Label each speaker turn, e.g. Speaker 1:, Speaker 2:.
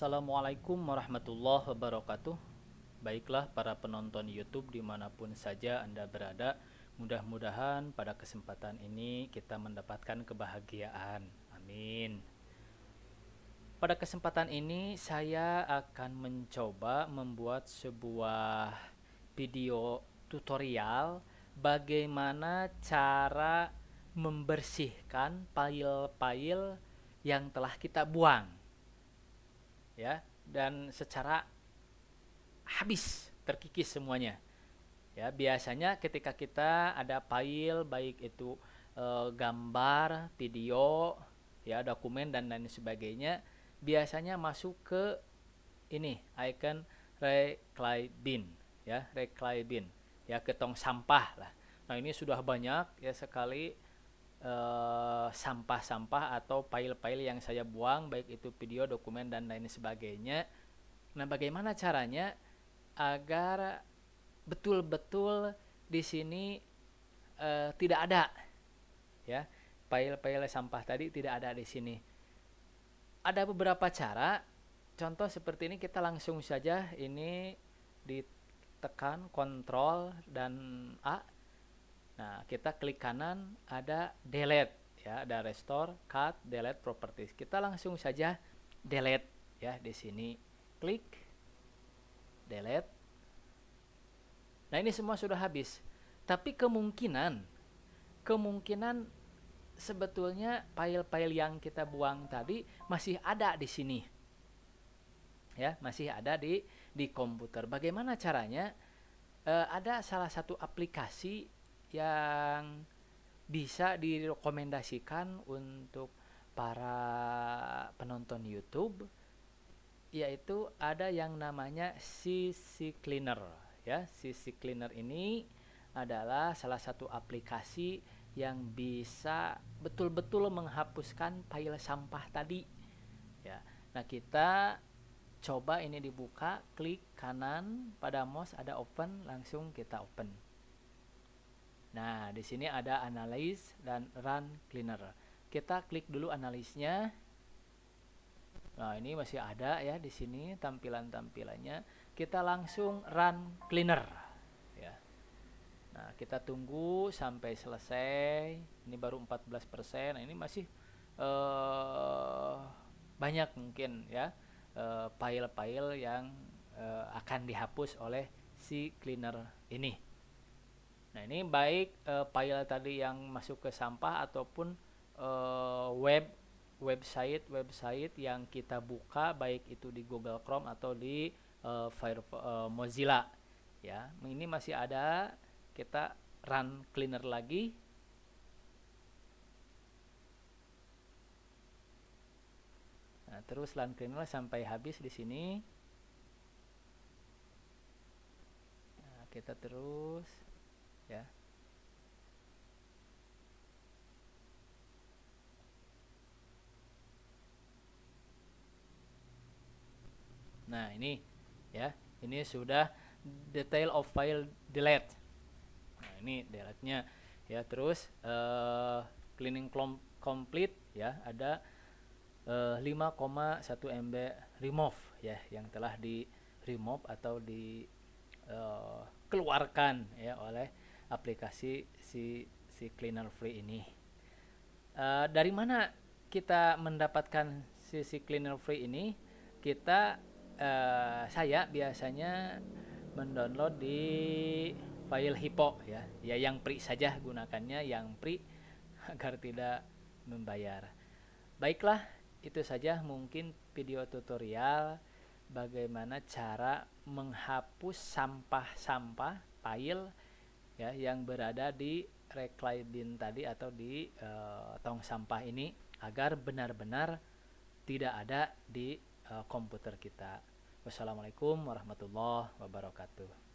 Speaker 1: Assalamualaikum warahmatullahi wabarakatuh Baiklah para penonton youtube dimanapun saja Anda berada Mudah-mudahan pada kesempatan ini kita mendapatkan kebahagiaan Amin Pada kesempatan ini saya akan mencoba membuat sebuah video tutorial Bagaimana cara membersihkan file-file yang telah kita buang ya dan secara habis terkikis semuanya ya biasanya ketika kita ada file baik itu e, gambar video ya dokumen dan lain sebagainya biasanya masuk ke ini icon reclay bin ya reclay bin ya ke tong sampah lah nah ini sudah banyak ya sekali Eh, sampah-sampah atau file-file yang saya buang baik itu video, dokumen dan lain sebagainya. Nah, bagaimana caranya agar betul-betul di sini uh, tidak ada ya file-file sampah tadi tidak ada di sini. Ada beberapa cara. Contoh seperti ini kita langsung saja ini ditekan kontrol dan A Nah, kita klik kanan ada delete ya, ada restore, cut, delete properties. Kita langsung saja delete ya di sini. Klik delete. Nah, ini semua sudah habis. Tapi kemungkinan kemungkinan sebetulnya file-file yang kita buang tadi masih ada di sini. Ya, masih ada di di komputer. Bagaimana caranya? E, ada salah satu aplikasi yang bisa direkomendasikan untuk para penonton YouTube yaitu ada yang namanya CC Cleaner ya CC Cleaner ini adalah salah satu aplikasi yang bisa betul-betul menghapuskan file sampah tadi ya nah kita coba ini dibuka klik kanan pada mouse ada open langsung kita open Nah, di sini ada analyze dan run cleaner. Kita klik dulu analisnya. Nah, ini masih ada ya di sini tampilan-tampilannya. Kita langsung run cleaner ya. Nah, kita tunggu sampai selesai. Ini baru 14%. Nah, ini masih uh, banyak mungkin ya file-file eh, uh, yang uh, akan dihapus oleh si cleaner ini. Nah ini baik uh, eh, file tadi yang masuk ke sampah ataupun uh, web website website yang kita buka baik itu di Google Chrome atau di uh, Fire, uh, Mozilla ya ini masih ada kita run cleaner lagi nah, terus run cleaner sampai habis di sini nah, kita terus ya nah ini ya ini sudah detail of file delete nah ini delete nya ya terus uh, cleaning complete ya ada uh, 5,1 MB remove ya yang telah di remove atau di uh, keluarkan ya oleh aplikasi si si cleaner free ini. Uh, dari mana kita mendapatkan si, si cleaner free ini? Kita uh, saya biasanya mendownload di file Hippo ya. Ya yang free saja gunakannya yang free agar tidak membayar. Baiklah, itu saja mungkin video tutorial bagaimana cara menghapus sampah-sampah file ya yang berada di reklay tadi atau di e, tong sampah ini agar benar-benar tidak ada di e, komputer kita. Wassalamualaikum warahmatullahi wabarakatuh.